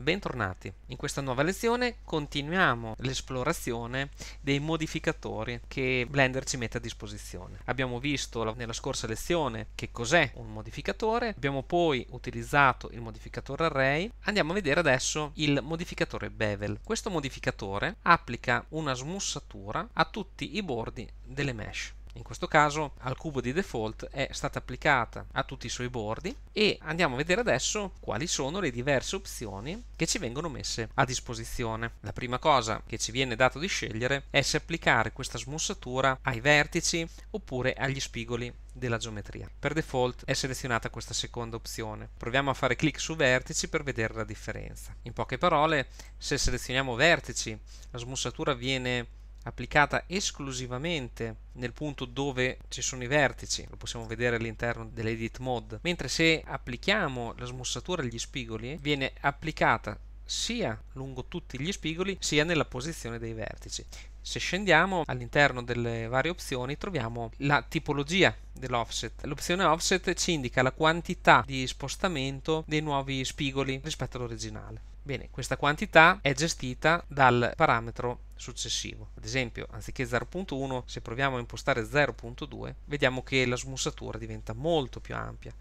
Bentornati, in questa nuova lezione continuiamo l'esplorazione dei modificatori che Blender ci mette a disposizione. Abbiamo visto nella scorsa lezione che cos'è un modificatore, abbiamo poi utilizzato il modificatore Array, andiamo a vedere adesso il modificatore Bevel. Questo modificatore applica una smussatura a tutti i bordi delle mesh in questo caso al cubo di default è stata applicata a tutti i suoi bordi e andiamo a vedere adesso quali sono le diverse opzioni che ci vengono messe a disposizione. La prima cosa che ci viene dato di scegliere è se applicare questa smussatura ai vertici oppure agli spigoli della geometria. Per default è selezionata questa seconda opzione. Proviamo a fare clic su vertici per vedere la differenza. In poche parole, se selezioniamo vertici, la smussatura viene applicata esclusivamente nel punto dove ci sono i vertici, lo possiamo vedere all'interno dell'edit mode, mentre se applichiamo la smussatura agli spigoli viene applicata sia lungo tutti gli spigoli sia nella posizione dei vertici. Se scendiamo all'interno delle varie opzioni troviamo la tipologia dell'offset. L'opzione offset ci indica la quantità di spostamento dei nuovi spigoli rispetto all'originale. Bene, questa quantità è gestita dal parametro successivo. Ad esempio, anziché 0.1, se proviamo a impostare 0.2, vediamo che la smussatura diventa molto più ampia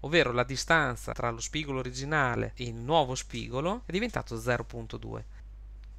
ovvero la distanza tra lo spigolo originale e il nuovo spigolo è diventato 0.2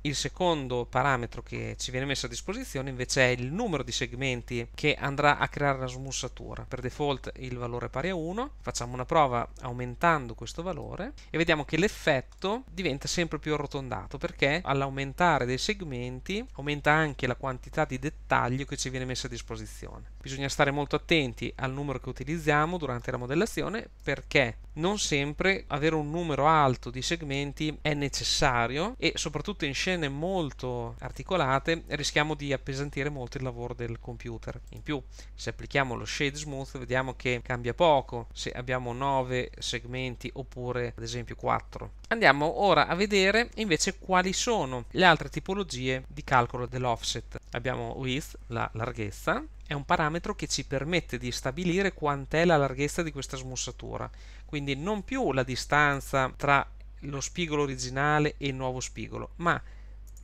il secondo parametro che ci viene messo a disposizione invece è il numero di segmenti che andrà a creare la smussatura. Per default il valore è pari a 1, facciamo una prova aumentando questo valore e vediamo che l'effetto diventa sempre più arrotondato perché all'aumentare dei segmenti aumenta anche la quantità di dettaglio che ci viene messa a disposizione. Bisogna stare molto attenti al numero che utilizziamo durante la modellazione perché non sempre avere un numero alto di segmenti è necessario e soprattutto in scienza scene molto articolate rischiamo di appesantire molto il lavoro del computer. In più, se applichiamo lo shade smooth vediamo che cambia poco se abbiamo 9 segmenti oppure ad esempio 4. Andiamo ora a vedere invece quali sono le altre tipologie di calcolo dell'offset. Abbiamo width, la larghezza, è un parametro che ci permette di stabilire quant'è la larghezza di questa smussatura, quindi non più la distanza tra lo spigolo originale e il nuovo spigolo, ma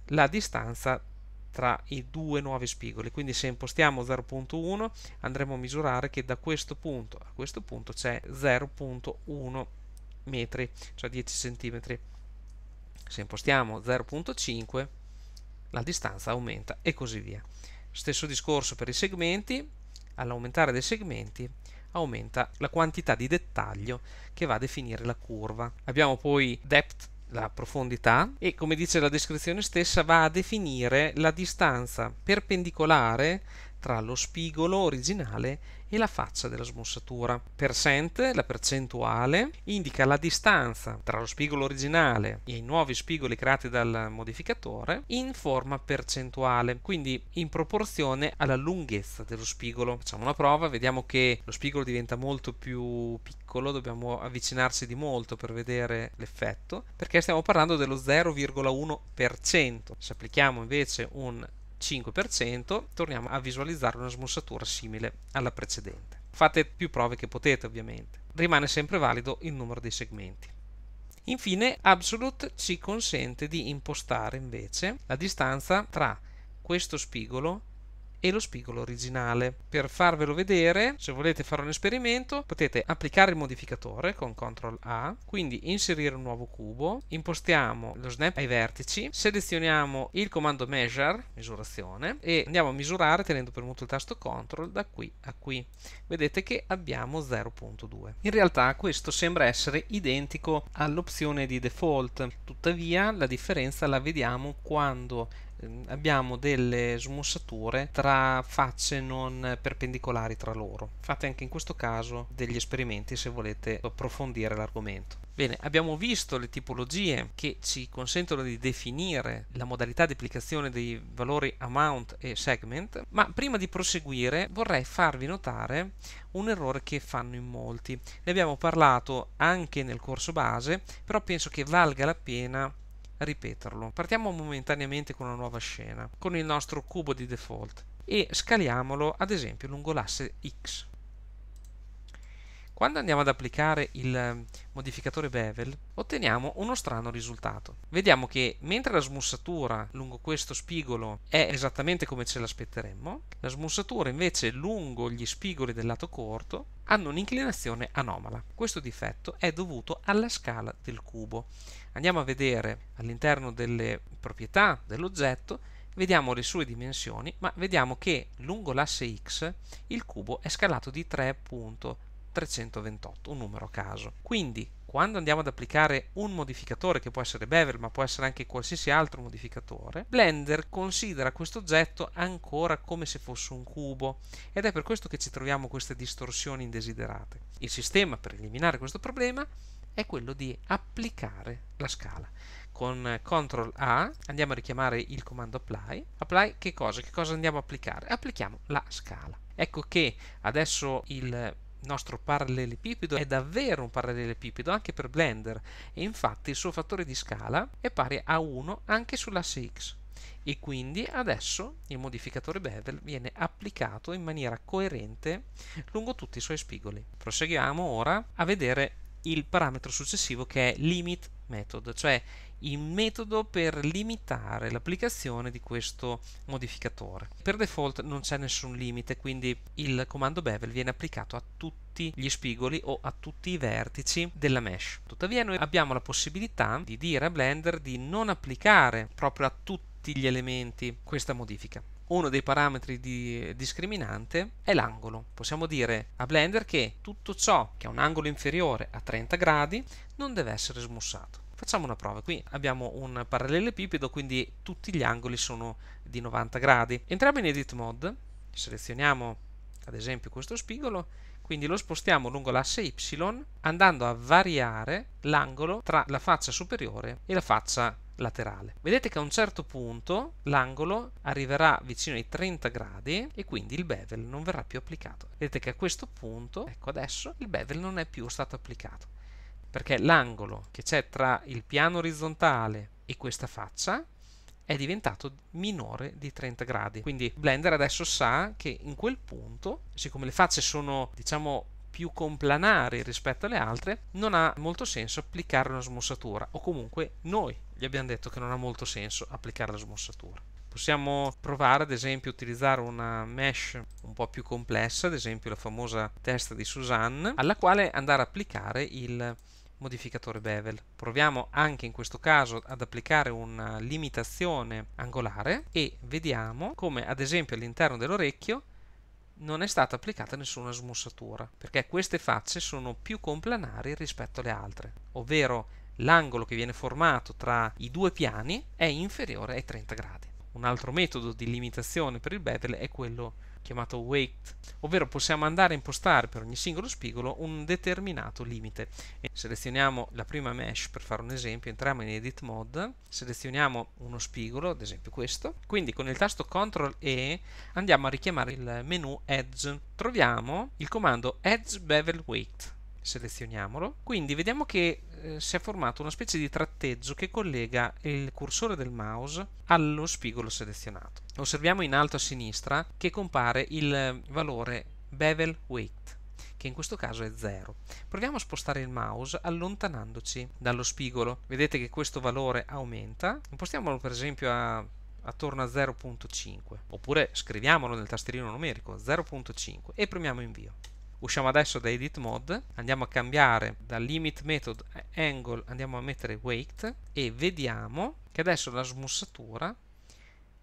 la distanza tra i due nuovi spigoli quindi se impostiamo 0.1 andremo a misurare che da questo punto a questo punto c'è 0.1 metri cioè 10 cm se impostiamo 0.5 la distanza aumenta e così via stesso discorso per i segmenti all'aumentare dei segmenti aumenta la quantità di dettaglio che va a definire la curva abbiamo poi depth la profondità e come dice la descrizione stessa va a definire la distanza perpendicolare tra lo spigolo originale e la faccia della smussatura. Percent, la percentuale, indica la distanza tra lo spigolo originale e i nuovi spigoli creati dal modificatore in forma percentuale, quindi in proporzione alla lunghezza dello spigolo. Facciamo una prova, vediamo che lo spigolo diventa molto più piccolo, dobbiamo avvicinarci di molto per vedere l'effetto, perché stiamo parlando dello 0,1%. Se applichiamo invece un 5%, torniamo a visualizzare una smussatura simile alla precedente. Fate più prove che potete ovviamente. Rimane sempre valido il numero dei segmenti. Infine Absolute ci consente di impostare invece la distanza tra questo spigolo e lo spigolo originale. Per farvelo vedere, se volete fare un esperimento, potete applicare il modificatore con CTRL A, quindi inserire un nuovo cubo, impostiamo lo snap ai vertici, selezioniamo il comando measure, misurazione, e andiamo a misurare tenendo premuto il tasto CTRL da qui a qui. Vedete che abbiamo 0.2. In realtà questo sembra essere identico all'opzione di default, tuttavia la differenza la vediamo quando Ehm, abbiamo delle smussature tra facce non perpendicolari tra loro. Fate anche in questo caso degli esperimenti se volete approfondire l'argomento. Bene, abbiamo visto le tipologie che ci consentono di definire la modalità di applicazione dei valori amount e segment, ma prima di proseguire vorrei farvi notare un errore che fanno in molti. Ne abbiamo parlato anche nel corso base, però penso che valga la pena ripeterlo. Partiamo momentaneamente con una nuova scena, con il nostro cubo di default e scaliamolo ad esempio lungo l'asse X. Quando andiamo ad applicare il ehm, modificatore bevel otteniamo uno strano risultato. Vediamo che mentre la smussatura lungo questo spigolo è esattamente come ce l'aspetteremmo, la smussatura invece lungo gli spigoli del lato corto hanno un'inclinazione anomala. Questo difetto è dovuto alla scala del cubo andiamo a vedere all'interno delle proprietà dell'oggetto, vediamo le sue dimensioni, ma vediamo che lungo l'asse x il cubo è scalato di 3.328, un numero a caso. Quindi quando andiamo ad applicare un modificatore che può essere Bevel ma può essere anche qualsiasi altro modificatore, Blender considera questo oggetto ancora come se fosse un cubo ed è per questo che ci troviamo queste distorsioni indesiderate. Il sistema per eliminare questo problema è quello di applicare la scala. Con CTRL A andiamo a richiamare il comando apply. Apply che cosa? Che cosa andiamo a applicare? Applichiamo la scala. Ecco che adesso il nostro parallelepipedo è davvero un parallelepipedo anche per Blender e infatti il suo fattore di scala è pari a 1 anche sull'asse X e quindi adesso il modificatore bevel viene applicato in maniera coerente lungo tutti i suoi spigoli. Proseguiamo ora a vedere il parametro successivo che è limit method, cioè il metodo per limitare l'applicazione di questo modificatore. Per default non c'è nessun limite, quindi il comando bevel viene applicato a tutti gli spigoli o a tutti i vertici della mesh. Tuttavia noi abbiamo la possibilità di dire a Blender di non applicare proprio a tutti gli elementi questa modifica uno dei parametri di eh, discriminante è l'angolo. Possiamo dire a Blender che tutto ciò che ha un angolo inferiore a 30 gradi non deve essere smussato. Facciamo una prova, qui abbiamo un parallelepipedo, quindi tutti gli angoli sono di 90 gradi. Entriamo in Edit Mode, selezioniamo ad esempio questo spigolo, quindi lo spostiamo lungo l'asse Y andando a variare l'angolo tra la faccia superiore e la faccia laterale. Vedete che a un certo punto l'angolo arriverà vicino ai 30 gradi e quindi il bevel non verrà più applicato. Vedete che a questo punto, ecco adesso, il bevel non è più stato applicato perché l'angolo che c'è tra il piano orizzontale e questa faccia è diventato minore di 30 gradi. Quindi Blender adesso sa che in quel punto, siccome le facce sono, diciamo, più complanari rispetto alle altre, non ha molto senso applicare una smussatura o comunque noi gli abbiamo detto che non ha molto senso applicare la smussatura. Possiamo provare ad esempio a utilizzare una mesh un po' più complessa, ad esempio la famosa testa di Suzanne, alla quale andare a applicare il modificatore bevel. Proviamo anche in questo caso ad applicare una limitazione angolare e vediamo come ad esempio all'interno dell'orecchio non è stata applicata nessuna smussatura, perché queste facce sono più complanari rispetto alle altre, ovvero l'angolo che viene formato tra i due piani è inferiore ai 30 gradi. Un altro metodo di limitazione per il bevel è quello chiamato weight, ovvero possiamo andare a impostare per ogni singolo spigolo un determinato limite. selezioniamo la prima mesh per fare un esempio, entriamo in edit mode, selezioniamo uno spigolo, ad esempio questo, quindi con il tasto CTRL E andiamo a richiamare il menu Edge, troviamo il comando Edge Bevel Weight, selezioniamolo, quindi vediamo che eh, si è formato una specie di tratteggio che collega il cursore del mouse allo spigolo selezionato. Osserviamo in alto a sinistra che compare il valore bevel weight che in questo caso è 0. Proviamo a spostare il mouse allontanandoci dallo spigolo. Vedete che questo valore aumenta. Impostiamolo per esempio a attorno a 0.5 oppure scriviamolo nel tastierino numerico 0.5 e premiamo invio. Usciamo adesso da edit mode, andiamo a cambiare da limit method a angle, andiamo a mettere weight e vediamo che adesso la smussatura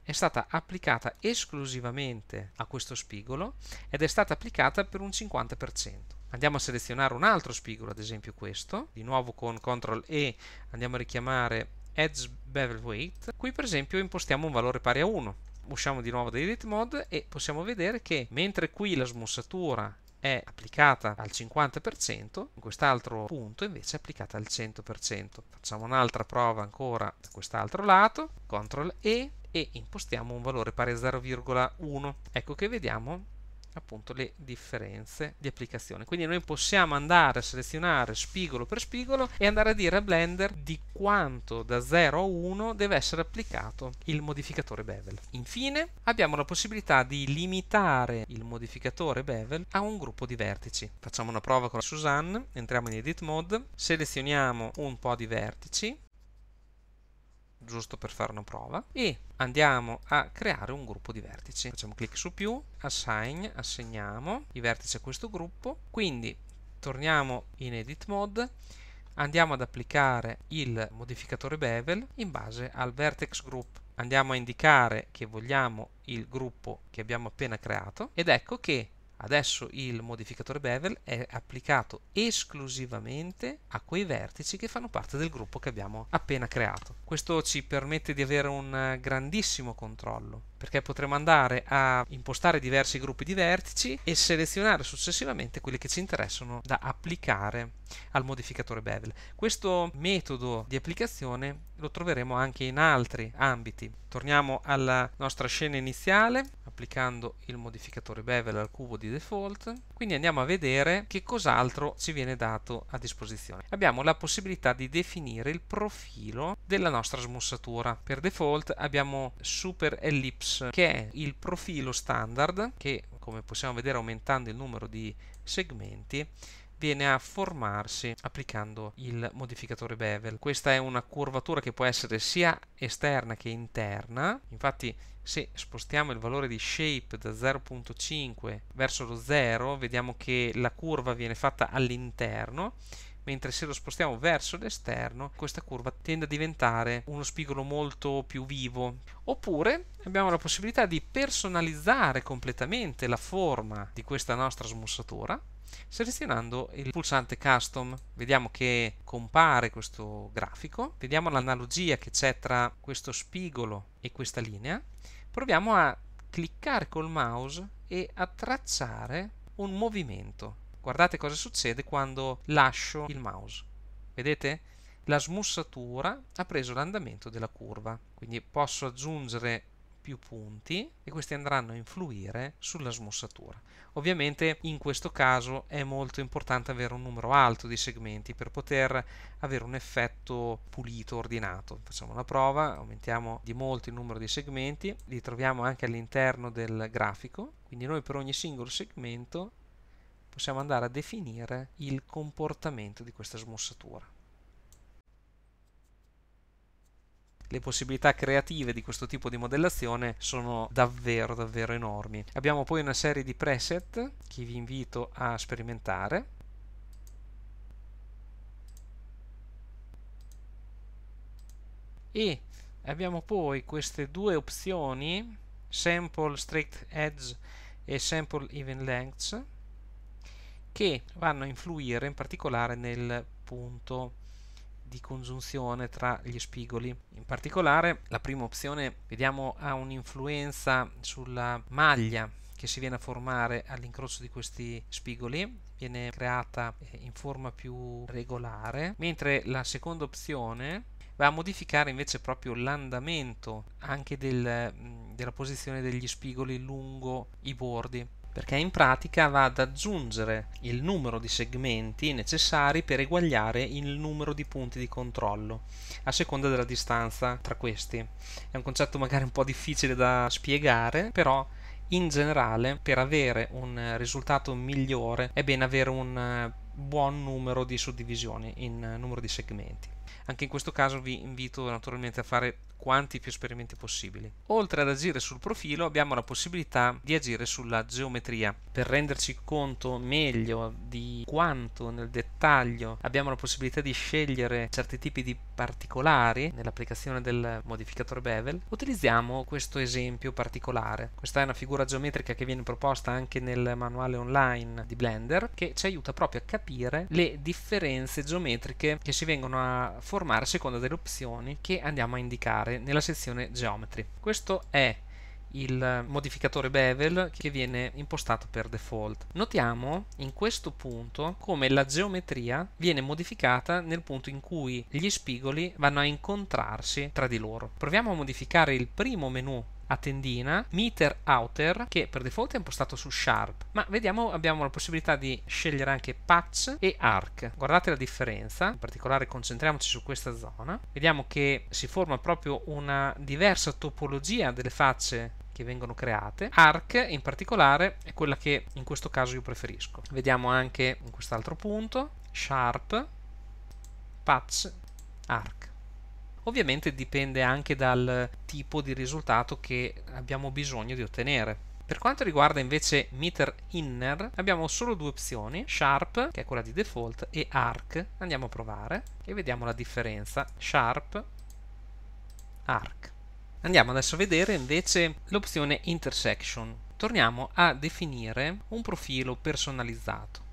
è stata applicata esclusivamente a questo spigolo ed è stata applicata per un 50%. Andiamo a selezionare un altro spigolo, ad esempio questo, di nuovo con CTRL E andiamo a richiamare Edge Bevel Weight, qui per esempio impostiamo un valore pari a 1, usciamo di nuovo da Edit Mode e possiamo vedere che mentre qui la smussatura è applicata al 50%, in quest'altro punto invece è applicata al 100%. Facciamo un'altra prova ancora da quest'altro lato, CTRL E e impostiamo un valore pari a 0,1. Ecco che vediamo appunto le differenze di applicazione. Quindi noi possiamo andare a selezionare spigolo per spigolo e andare a dire a Blender di quanto da 0 a 1 deve essere applicato il modificatore bevel. Infine abbiamo la possibilità di limitare il modificatore bevel a un gruppo di vertici. Facciamo una prova con Suzanne, entriamo in edit mode, selezioniamo un po' di vertici, giusto per fare una prova e andiamo a creare un gruppo di vertici facciamo clic su più assign assegniamo i vertici a questo gruppo quindi torniamo in edit mode andiamo ad applicare il modificatore bevel in base al vertex group andiamo a indicare che vogliamo il gruppo che abbiamo appena creato ed ecco che Adesso il modificatore bevel è applicato esclusivamente a quei vertici che fanno parte del gruppo che abbiamo appena creato. Questo ci permette di avere un grandissimo controllo perché potremo andare a impostare diversi gruppi di vertici e selezionare successivamente quelli che ci interessano da applicare al modificatore bevel. Questo metodo di applicazione lo troveremo anche in altri ambiti. Torniamo alla nostra scena iniziale, applicando il modificatore bevel al cubo di default quindi andiamo a vedere che cos'altro ci viene dato a disposizione abbiamo la possibilità di definire il profilo della nostra smussatura per default abbiamo super ellipse che è il profilo standard che come possiamo vedere aumentando il numero di segmenti viene a formarsi applicando il modificatore bevel. Questa è una curvatura che può essere sia esterna che interna, infatti se spostiamo il valore di shape da 0.5 verso lo 0 vediamo che la curva viene fatta all'interno mentre se lo spostiamo verso l'esterno questa curva tende a diventare uno spigolo molto più vivo. Oppure abbiamo la possibilità di personalizzare completamente la forma di questa nostra smussatura selezionando il pulsante custom vediamo che compare questo grafico vediamo l'analogia che c'è tra questo spigolo e questa linea proviamo a cliccare col mouse e a tracciare un movimento guardate cosa succede quando lascio il mouse vedete la smussatura ha preso l'andamento della curva quindi posso aggiungere più punti e questi andranno a influire sulla smussatura. Ovviamente in questo caso è molto importante avere un numero alto di segmenti per poter avere un effetto pulito, ordinato. Facciamo una prova, aumentiamo di molto il numero di segmenti, li troviamo anche all'interno del grafico, quindi noi per ogni singolo segmento possiamo andare a definire il comportamento di questa smussatura. le possibilità creative di questo tipo di modellazione sono davvero davvero enormi. Abbiamo poi una serie di preset che vi invito a sperimentare. E abbiamo poi queste due opzioni, sample strict edge e sample even lengths, che vanno a influire in particolare nel punto di congiunzione tra gli spigoli. In particolare la prima opzione vediamo ha un'influenza sulla maglia che si viene a formare all'incrocio di questi spigoli viene creata eh, in forma più regolare mentre la seconda opzione va a modificare invece proprio l'andamento anche del, mm, della posizione degli spigoli lungo i bordi perché in pratica va ad aggiungere il numero di segmenti necessari per eguagliare il numero di punti di controllo a seconda della distanza tra questi. È un concetto magari un po' difficile da spiegare, però in generale per avere un risultato migliore è bene avere un buon numero di suddivisioni in numero di segmenti. Anche in questo caso vi invito naturalmente a fare quanti più esperimenti possibili. Oltre ad agire sul profilo abbiamo la possibilità di agire sulla geometria. Per renderci conto meglio di quanto nel dettaglio abbiamo la possibilità di scegliere certi tipi di particolari nell'applicazione del modificatore bevel, utilizziamo questo esempio particolare. Questa è una figura geometrica che viene proposta anche nel manuale online di Blender che ci aiuta proprio a capire le differenze geometriche che si vengono a formare deformare a seconda delle opzioni che andiamo a indicare nella sezione Geometry. Questo è il modificatore bevel che viene impostato per default. Notiamo in questo punto come la geometria viene modificata nel punto in cui gli spigoli vanno a incontrarsi tra di loro. Proviamo a modificare il primo menu a tendina, meter outer, che per default è impostato su sharp, ma vediamo abbiamo la possibilità di scegliere anche patch e arc. Guardate la differenza, in particolare concentriamoci su questa zona. Vediamo che si forma proprio una diversa topologia delle facce che vengono create. Arc in particolare è quella che in questo caso io preferisco. Vediamo anche in quest'altro punto, sharp, patch, arc. Ovviamente dipende anche dal tipo di risultato che abbiamo bisogno di ottenere. Per quanto riguarda invece meter inner abbiamo solo due opzioni, sharp che è quella di default e arc, andiamo a provare e vediamo la differenza, sharp, arc. Andiamo adesso a vedere invece l'opzione intersection, torniamo a definire un profilo personalizzato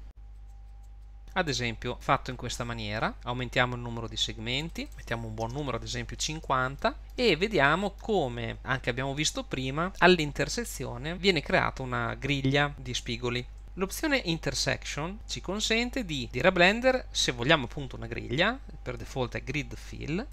ad esempio fatto in questa maniera aumentiamo il numero di segmenti mettiamo un buon numero ad esempio 50 e vediamo come anche abbiamo visto prima all'intersezione viene creata una griglia di spigoli L'opzione Intersection ci consente di dire a Blender se vogliamo appunto una griglia, per default è Grid Fill,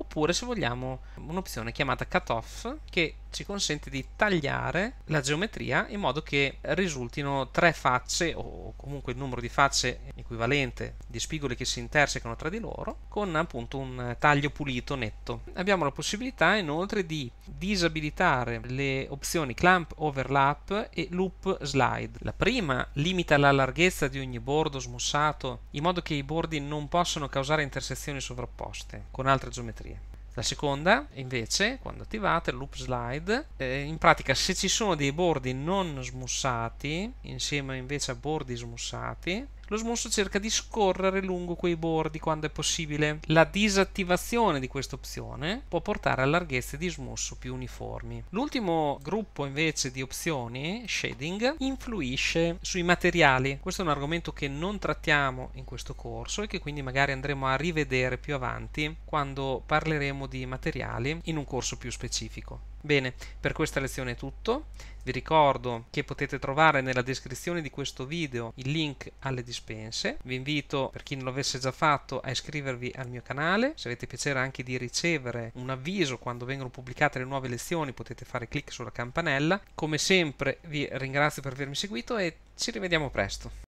oppure se vogliamo un'opzione chiamata cutoff che ci consente di tagliare la geometria in modo che risultino tre facce o comunque il numero di facce equivalente di spigoli che si intersecano tra di loro con appunto un taglio pulito netto. Abbiamo la possibilità inoltre di disabilitare le opzioni clamp overlap e loop slide. La prima limita la larghezza di ogni bordo smussato in modo che i bordi non possano causare intersezioni sovrapposte con altre geometrie la seconda, invece, quando attivate il loop slide, eh, in pratica se ci sono dei bordi non smussati, insieme invece a bordi smussati, lo smusso cerca di scorrere lungo quei bordi quando è possibile. La disattivazione di questa opzione può portare a larghezze di smusso più uniformi. L'ultimo gruppo invece di opzioni, shading, influisce sui materiali. Questo è un argomento che non trattiamo in questo corso e che quindi magari andremo a rivedere più avanti quando parleremo di materiali in un corso più specifico. Bene, per questa lezione è tutto. Vi ricordo che potete trovare nella descrizione di questo video il link alle dispense. Vi invito, per chi non l'avesse già fatto, a iscrivervi al mio canale. Se avete piacere anche di ricevere un avviso quando vengono pubblicate le nuove lezioni, potete fare clic sulla campanella. Come sempre vi ringrazio per avermi seguito e ci rivediamo presto.